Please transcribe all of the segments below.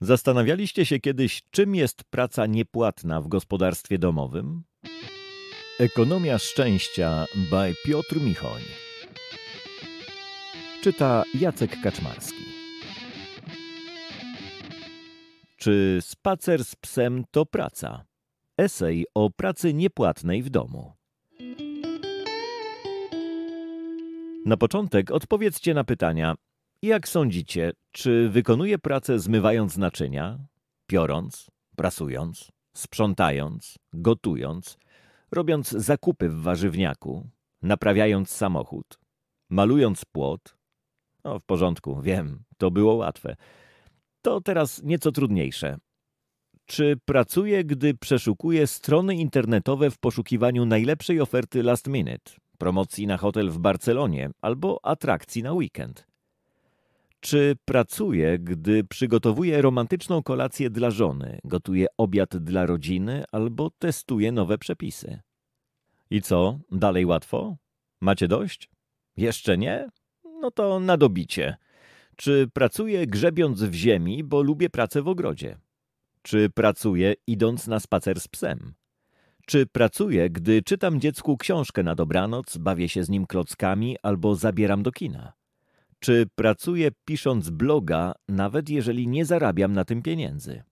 Zastanawialiście się kiedyś, czym jest praca niepłatna w gospodarstwie domowym? Ekonomia szczęścia by Piotr Michoń. Czyta Jacek Kaczmarski. Czy spacer z psem to praca? Esej o pracy niepłatnej w domu. Na początek odpowiedzcie na pytania, jak sądzicie, czy wykonuje pracę zmywając naczynia, piorąc, prasując, sprzątając, gotując, robiąc zakupy w warzywniaku, naprawiając samochód, malując płot? No, w porządku, wiem, to było łatwe. To teraz nieco trudniejsze. Czy pracuje, gdy przeszukuje strony internetowe w poszukiwaniu najlepszej oferty last minute, promocji na hotel w Barcelonie albo atrakcji na weekend? czy pracuje, gdy przygotowuje romantyczną kolację dla żony, gotuje obiad dla rodziny albo testuje nowe przepisy. I co, dalej łatwo? Macie dość? Jeszcze nie? No to nadobicie. Czy pracuję grzebiąc w ziemi, bo lubię pracę w ogrodzie? Czy pracuję idąc na spacer z psem? Czy pracuję, gdy czytam dziecku książkę na dobranoc, bawię się z nim klockami albo zabieram do kina? Czy pracuję pisząc bloga, nawet jeżeli nie zarabiam na tym pieniędzy?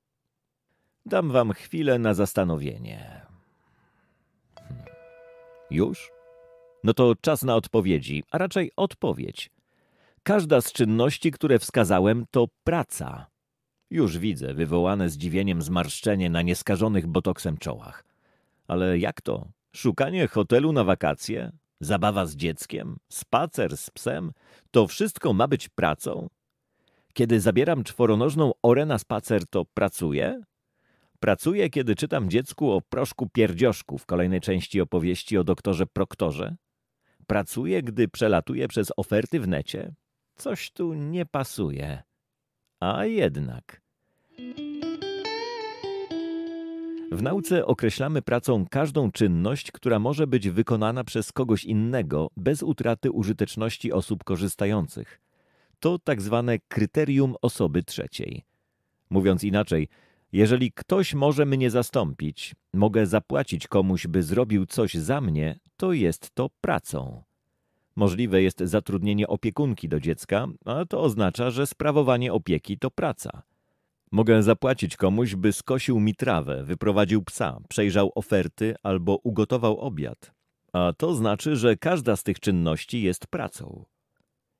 Dam wam chwilę na zastanowienie. Hmm. Już? No to czas na odpowiedzi, a raczej odpowiedź. Każda z czynności, które wskazałem, to praca. Już widzę wywołane zdziwieniem zmarszczenie na nieskażonych botoksem czołach. Ale jak to? Szukanie hotelu na wakacje? Zabawa z dzieckiem, spacer z psem, to wszystko ma być pracą? Kiedy zabieram czworonożną orę na spacer, to pracuję? Pracuję, kiedy czytam dziecku o proszku pierdzioszku w kolejnej części opowieści o doktorze Proktorze? Pracuję, gdy przelatuję przez oferty w necie? Coś tu nie pasuje. A jednak. W nauce określamy pracą każdą czynność, która może być wykonana przez kogoś innego bez utraty użyteczności osób korzystających. To tak zwane kryterium osoby trzeciej. Mówiąc inaczej, jeżeli ktoś może mnie zastąpić, mogę zapłacić komuś, by zrobił coś za mnie, to jest to pracą. Możliwe jest zatrudnienie opiekunki do dziecka, a to oznacza, że sprawowanie opieki to praca. Mogę zapłacić komuś, by skosił mi trawę, wyprowadził psa, przejrzał oferty albo ugotował obiad. A to znaczy, że każda z tych czynności jest pracą.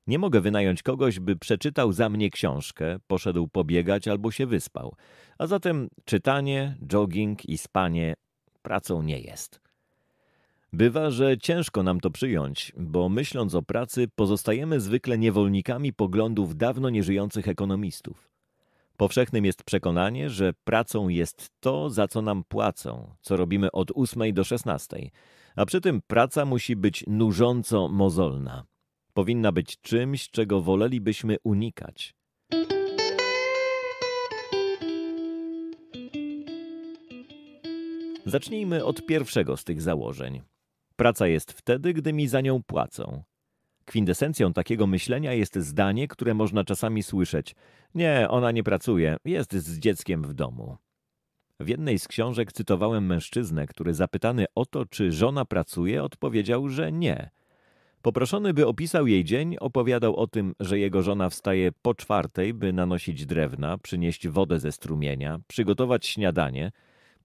Nie mogę wynająć kogoś, by przeczytał za mnie książkę, poszedł pobiegać albo się wyspał. A zatem czytanie, jogging i spanie pracą nie jest. Bywa, że ciężko nam to przyjąć, bo myśląc o pracy, pozostajemy zwykle niewolnikami poglądów dawno nieżyjących ekonomistów. Powszechnym jest przekonanie, że pracą jest to, za co nam płacą, co robimy od 8 do 16, a przy tym praca musi być nużąco mozolna. Powinna być czymś, czego wolelibyśmy unikać. Zacznijmy od pierwszego z tych założeń. Praca jest wtedy, gdy mi za nią płacą. Kwintesencją takiego myślenia jest zdanie, które można czasami słyszeć: Nie, ona nie pracuje, jest z dzieckiem w domu. W jednej z książek cytowałem mężczyznę, który zapytany o to, czy żona pracuje, odpowiedział, że nie. Poproszony, by opisał jej dzień, opowiadał o tym, że jego żona wstaje po czwartej, by nanosić drewna, przynieść wodę ze strumienia, przygotować śniadanie,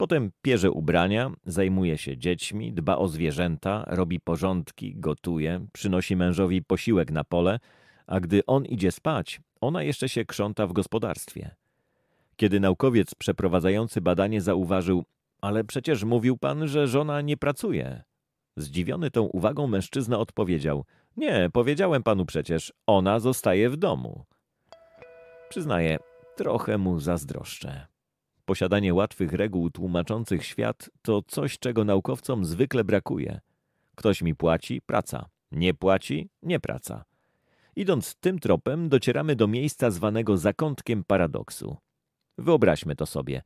Potem pierze ubrania, zajmuje się dziećmi, dba o zwierzęta, robi porządki, gotuje, przynosi mężowi posiłek na pole, a gdy on idzie spać, ona jeszcze się krząta w gospodarstwie. Kiedy naukowiec przeprowadzający badanie zauważył, ale przecież mówił pan, że żona nie pracuje. Zdziwiony tą uwagą mężczyzna odpowiedział, nie, powiedziałem panu przecież, ona zostaje w domu. Przyznaję, trochę mu zazdroszczę. Posiadanie łatwych reguł tłumaczących świat to coś, czego naukowcom zwykle brakuje. Ktoś mi płaci, praca. Nie płaci, nie praca. Idąc tym tropem, docieramy do miejsca zwanego zakątkiem paradoksu. Wyobraźmy to sobie.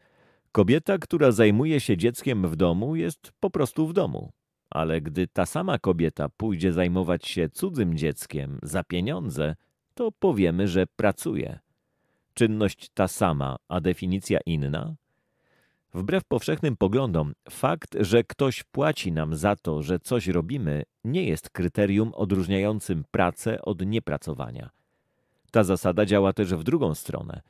Kobieta, która zajmuje się dzieckiem w domu, jest po prostu w domu. Ale gdy ta sama kobieta pójdzie zajmować się cudzym dzieckiem za pieniądze, to powiemy, że pracuje czynność ta sama, a definicja inna? Wbrew powszechnym poglądom, fakt, że ktoś płaci nam za to, że coś robimy, nie jest kryterium odróżniającym pracę od niepracowania. Ta zasada działa też w drugą stronę.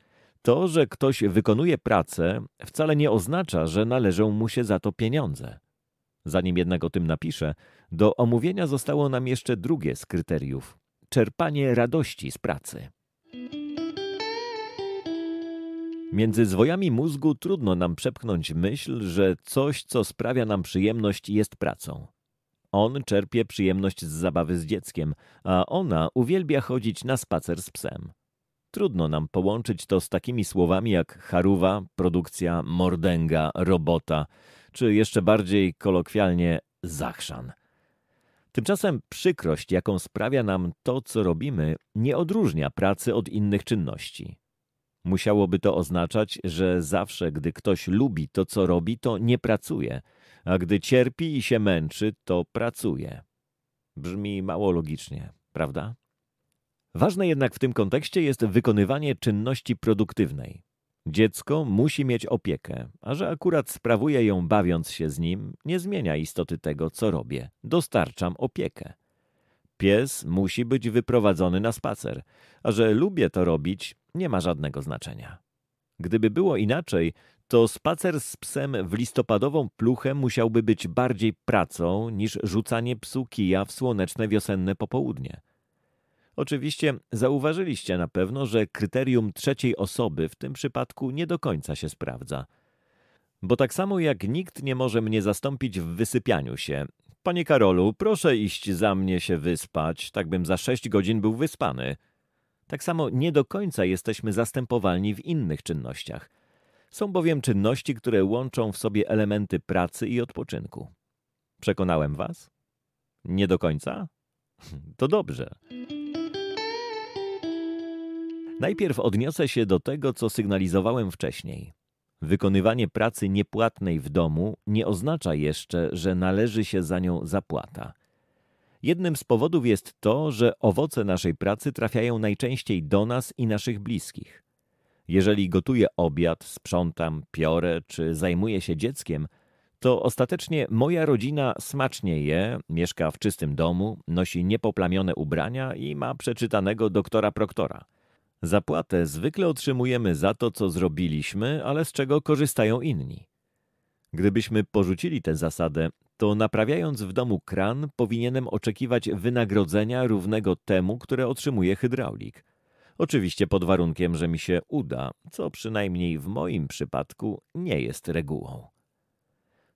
To, że ktoś wykonuje pracę, wcale nie oznacza, że należą mu się za to pieniądze. Zanim jednak o tym napiszę, do omówienia zostało nam jeszcze drugie z kryteriów czerpanie radości z pracy. Między zwojami mózgu trudno nam przepchnąć myśl, że coś, co sprawia nam przyjemność, jest pracą. On czerpie przyjemność z zabawy z dzieckiem, a ona uwielbia chodzić na spacer z psem. Trudno nam połączyć to z takimi słowami jak charuwa, produkcja, mordęga, robota, czy jeszcze bardziej kolokwialnie zachrzan. Tymczasem przykrość, jaką sprawia nam to, co robimy, nie odróżnia pracy od innych czynności. Musiałoby to oznaczać, że zawsze, gdy ktoś lubi to, co robi, to nie pracuje, a gdy cierpi i się męczy, to pracuje. Brzmi mało logicznie, prawda? Ważne jednak w tym kontekście jest wykonywanie czynności produktywnej. Dziecko musi mieć opiekę, a że akurat sprawuję ją bawiąc się z nim, nie zmienia istoty tego, co robię. Dostarczam opiekę. Pies musi być wyprowadzony na spacer, a że lubię to robić, nie ma żadnego znaczenia. Gdyby było inaczej, to spacer z psem w listopadową pluchę musiałby być bardziej pracą niż rzucanie psu kija w słoneczne wiosenne popołudnie. Oczywiście zauważyliście na pewno, że kryterium trzeciej osoby w tym przypadku nie do końca się sprawdza. Bo tak samo jak nikt nie może mnie zastąpić w wysypianiu się. Panie Karolu, proszę iść za mnie się wyspać, tak bym za sześć godzin był wyspany – tak samo nie do końca jesteśmy zastępowalni w innych czynnościach. Są bowiem czynności, które łączą w sobie elementy pracy i odpoczynku. Przekonałem Was? Nie do końca? To dobrze. Najpierw odniosę się do tego, co sygnalizowałem wcześniej. Wykonywanie pracy niepłatnej w domu nie oznacza jeszcze, że należy się za nią zapłata – Jednym z powodów jest to, że owoce naszej pracy trafiają najczęściej do nas i naszych bliskich. Jeżeli gotuję obiad, sprzątam, piorę czy zajmuję się dzieckiem, to ostatecznie moja rodzina smacznie je, mieszka w czystym domu, nosi niepoplamione ubrania i ma przeczytanego doktora proktora. Zapłatę zwykle otrzymujemy za to, co zrobiliśmy, ale z czego korzystają inni. Gdybyśmy porzucili tę zasadę, to naprawiając w domu kran, powinienem oczekiwać wynagrodzenia równego temu, które otrzymuje hydraulik. Oczywiście pod warunkiem, że mi się uda, co przynajmniej w moim przypadku nie jest regułą.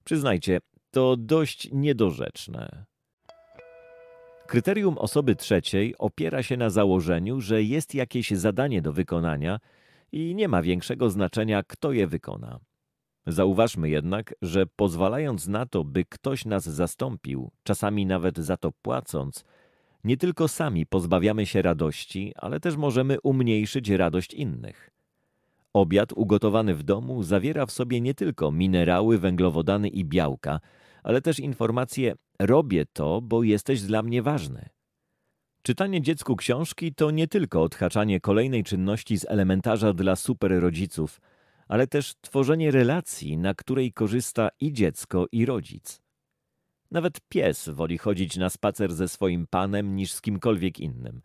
Przyznajcie, to dość niedorzeczne. Kryterium osoby trzeciej opiera się na założeniu, że jest jakieś zadanie do wykonania i nie ma większego znaczenia, kto je wykona. Zauważmy jednak, że pozwalając na to, by ktoś nas zastąpił, czasami nawet za to płacąc, nie tylko sami pozbawiamy się radości, ale też możemy umniejszyć radość innych. Obiad ugotowany w domu zawiera w sobie nie tylko minerały, węglowodany i białka, ale też informacje robię to, bo jesteś dla mnie ważny. Czytanie dziecku książki to nie tylko odhaczanie kolejnej czynności z elementarza dla super rodziców ale też tworzenie relacji, na której korzysta i dziecko, i rodzic. Nawet pies woli chodzić na spacer ze swoim panem niż z kimkolwiek innym.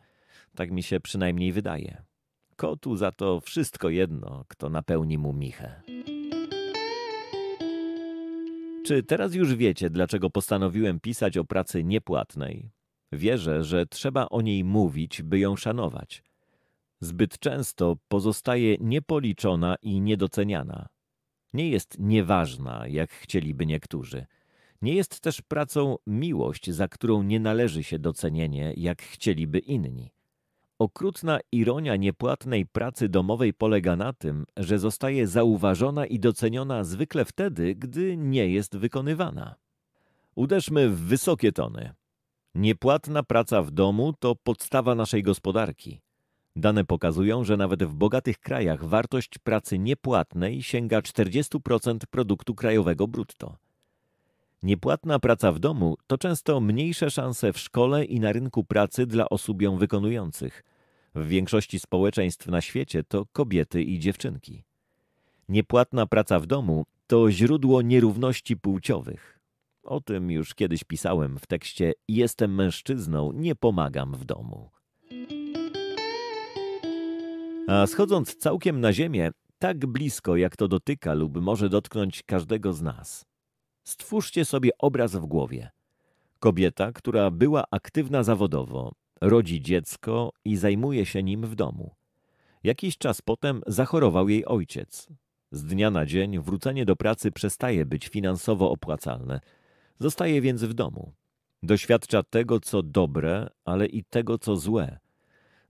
Tak mi się przynajmniej wydaje. Kotu za to wszystko jedno, kto napełni mu michę. Czy teraz już wiecie, dlaczego postanowiłem pisać o pracy niepłatnej? Wierzę, że trzeba o niej mówić, by ją szanować – zbyt często pozostaje niepoliczona i niedoceniana. Nie jest nieważna, jak chcieliby niektórzy. Nie jest też pracą miłość, za którą nie należy się docenienie, jak chcieliby inni. Okrutna ironia niepłatnej pracy domowej polega na tym, że zostaje zauważona i doceniona zwykle wtedy, gdy nie jest wykonywana. Uderzmy w wysokie tony. Niepłatna praca w domu to podstawa naszej gospodarki. Dane pokazują, że nawet w bogatych krajach wartość pracy niepłatnej sięga 40% produktu krajowego brutto. Niepłatna praca w domu to często mniejsze szanse w szkole i na rynku pracy dla osób ją wykonujących. W większości społeczeństw na świecie to kobiety i dziewczynki. Niepłatna praca w domu to źródło nierówności płciowych. O tym już kiedyś pisałem w tekście Jestem mężczyzną, nie pomagam w domu. A schodząc całkiem na ziemię, tak blisko jak to dotyka lub może dotknąć każdego z nas. Stwórzcie sobie obraz w głowie. Kobieta, która była aktywna zawodowo, rodzi dziecko i zajmuje się nim w domu. Jakiś czas potem zachorował jej ojciec. Z dnia na dzień wrócenie do pracy przestaje być finansowo opłacalne. Zostaje więc w domu. Doświadcza tego, co dobre, ale i tego, co złe.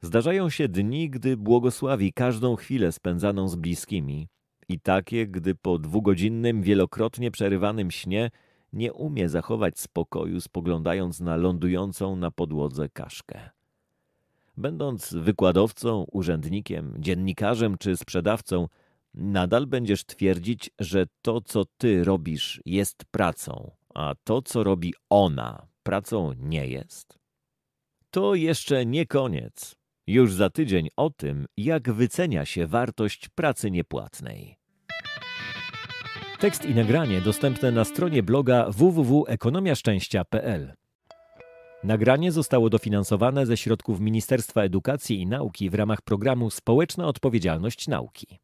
Zdarzają się dni, gdy błogosławi każdą chwilę spędzaną z bliskimi, i takie, gdy po dwugodzinnym, wielokrotnie przerywanym śnie nie umie zachować spokoju, spoglądając na lądującą na podłodze kaszkę. Będąc wykładowcą, urzędnikiem, dziennikarzem czy sprzedawcą, nadal będziesz twierdzić, że to, co ty robisz, jest pracą, a to, co robi ona, pracą nie jest. To jeszcze nie koniec. Już za tydzień o tym, jak wycenia się wartość pracy niepłatnej. Tekst i nagranie dostępne na stronie bloga www.ekonomiaszczęścia.pl. Nagranie zostało dofinansowane ze środków Ministerstwa Edukacji i Nauki w ramach programu Społeczna Odpowiedzialność Nauki.